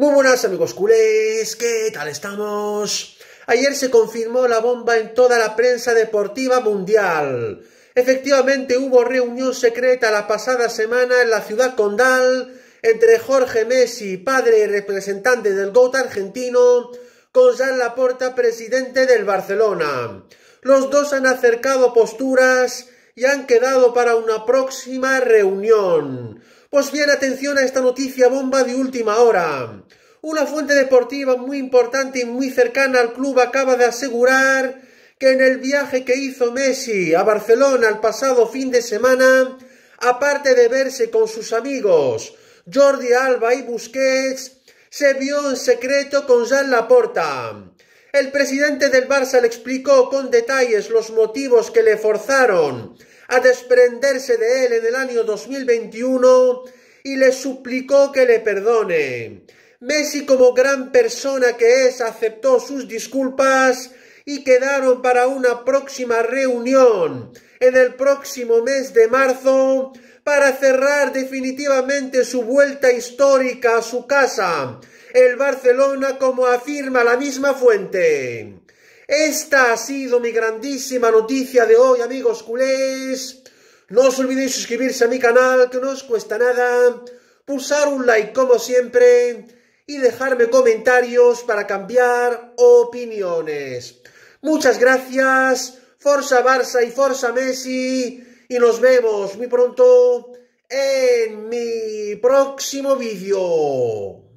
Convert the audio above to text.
Muy buenas amigos culés, ¿qué tal estamos? Ayer se confirmó la bomba en toda la prensa deportiva mundial. Efectivamente hubo reunión secreta la pasada semana en la ciudad condal entre Jorge Messi, padre y representante del GOAT argentino, con Jean Laporta, presidente del Barcelona. Los dos han acercado posturas y han quedado para una próxima reunión. Pues bien, atención a esta noticia bomba de última hora. Una fuente deportiva muy importante y muy cercana al club acaba de asegurar que en el viaje que hizo Messi a Barcelona el pasado fin de semana, aparte de verse con sus amigos Jordi Alba y Busquets, se vio en secreto con Jean Laporta. El presidente del Barça le explicó con detalles los motivos que le forzaron a desprenderse de él en el año 2021 y le suplicó que le perdone. Messi, como gran persona que es, aceptó sus disculpas y quedaron para una próxima reunión en el próximo mes de marzo para cerrar definitivamente su vuelta histórica a su casa, el Barcelona como afirma la misma fuente. Esta ha sido mi grandísima noticia de hoy, amigos culés. No os olvidéis suscribirse a mi canal, que no os cuesta nada, pulsar un like como siempre y dejarme comentarios para cambiar opiniones. Muchas gracias. Forza Barça y Forza Messi. Y nos vemos muy pronto en mi próximo vídeo.